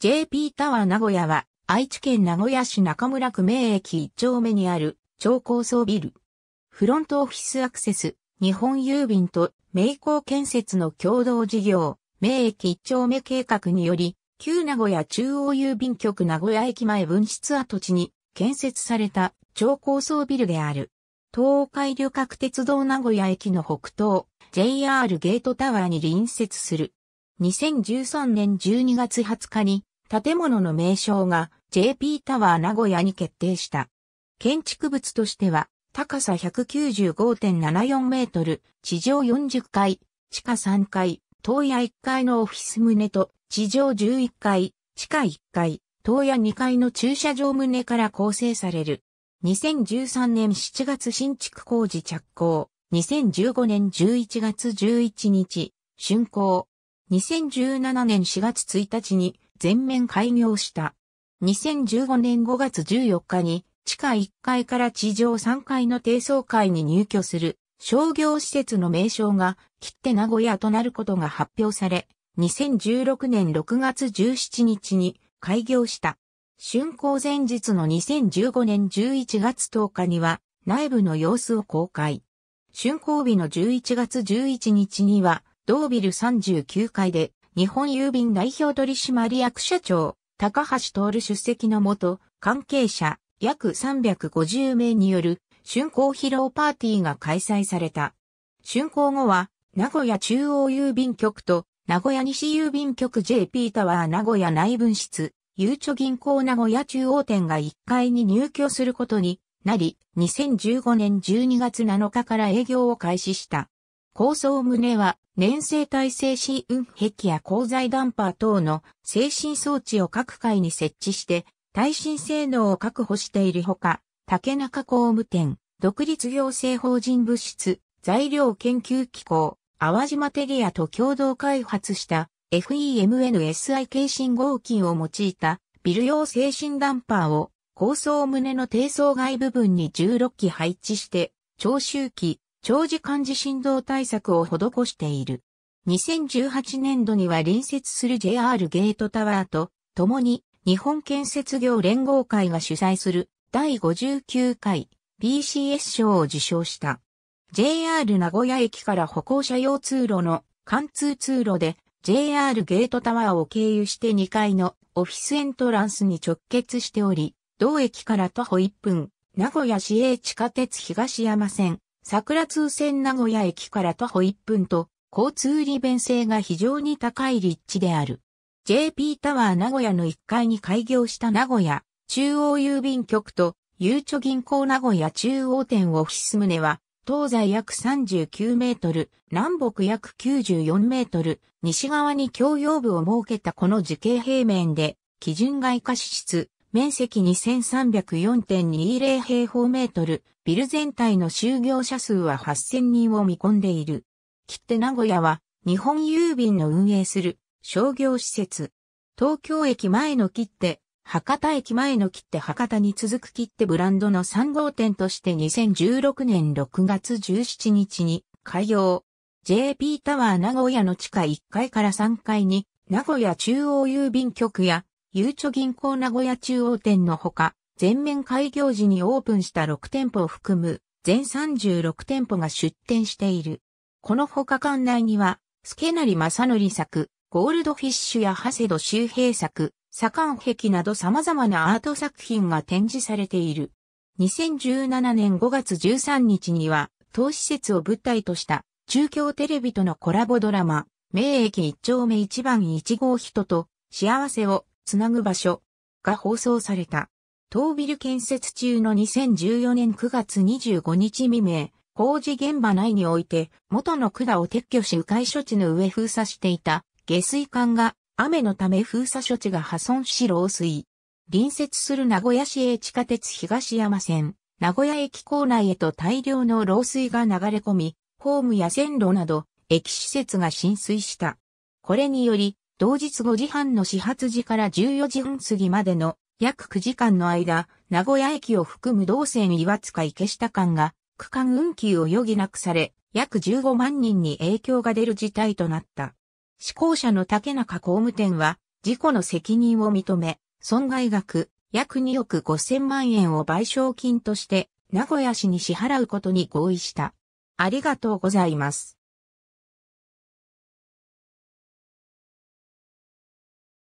JP タワー名古屋は愛知県名古屋市中村区名駅一丁目にある超高層ビル。フロントオフィスアクセス、日本郵便と名工建設の共同事業、名駅一丁目計画により、旧名古屋中央郵便局名古屋駅前分室跡地に建設された超高層ビルである。東海旅客鉄道名古屋駅の北東、JR ゲートタワーに隣接する2013年12月20日に建物の名称が JP タワー名古屋に決定した。建築物としては高さ195.74メートル、地上40階、地下3階、東屋1階のオフィス棟と地上11階、地下1階、東屋2階の駐車場棟から構成される。2013年7月新築工事着工。2015年11月11日、竣工。2017年4月1日に全面開業した。2015年5月14日に地下1階から地上3階の低層階に入居する商業施設の名称が切手名古屋となることが発表され、2016年6月17日に開業した。竣工前日の2015年11月10日には内部の様子を公開。竣工日の11月11日には同ビル39階で、日本郵便代表取締役社長、高橋徹出席のもと、関係者、約350名による、竣工披露パーティーが開催された。竣工後は、名古屋中央郵便局と、名古屋西郵便局 JP タワー名古屋内分室、ゆうちょ銀行名古屋中央店が1階に入居することになり、2015年12月7日から営業を開始した。構想棟は、粘性耐性シ運壁や鋼材ダンパー等の精神装置を各階に設置して、耐震性能を確保しているほか、竹中工務店、独立行政法人物質、材料研究機構、淡路マテリアと共同開発した FEMNSI 軽信合金を用いたビル用精神ダンパーを高層棟の低層外部分に16機配置して、徴収機、長時間地震動対策を施している。2018年度には隣接する JR ゲートタワーと共に日本建設業連合会が主催する第59回 BCS 賞を受賞した。JR 名古屋駅から歩行者用通路の貫通通路で JR ゲートタワーを経由して2階のオフィスエントランスに直結しており、同駅から徒歩1分、名古屋市営地下鉄東山線、桜通線名古屋駅から徒歩1分と、交通利便性が非常に高い立地である。JP タワー名古屋の1階に開業した名古屋中央郵便局とゆうちょ銀行名古屋中央店オフィス棟は、東西約39メートル、南北約94メートル、西側に共用部を設けたこの樹形平面で、基準外貨支出、面積2304.20平方メートル、ビル全体の就業者数は8000人を見込んでいる。切手名古屋は、日本郵便の運営する商業施設。東京駅前の切手、博多駅前の切手博多に続く切手ブランドの3号店として2016年6月17日に開業。JP タワー名古屋の地下1階から3階に名古屋中央郵便局やゆうちょ銀行名古屋中央店のほか、全面開業時にオープンした6店舗を含む、全36店舗が出店している。このほか館内には、助成正則作、ゴールドフィッシュやハセド周平作、左官壁など様々なアート作品が展示されている。2017年5月13日には、当施設を舞台とした中京テレビとのコラボドラマ、名駅一丁目一番一号人と幸せをつなぐ場所が放送された。東ビル建設中の2014年9月25日未明、工事現場内において、元の管を撤去し迂回処置の上封鎖していた下水管が雨のため封鎖処置が破損し漏水。隣接する名古屋市営地下鉄東山線、名古屋駅構内へと大量の漏水が流れ込み、ホームや線路など、駅施設が浸水した。これにより、同日5時半の始発時から14時半過ぎまでの約9時間の間、名古屋駅を含む同線岩塚池下間が区間運休を余儀なくされ、約15万人に影響が出る事態となった。施行者の竹中工務店は、事故の責任を認め、損害額約2億5千万円を賠償金として、名古屋市に支払うことに合意した。ありがとうございます。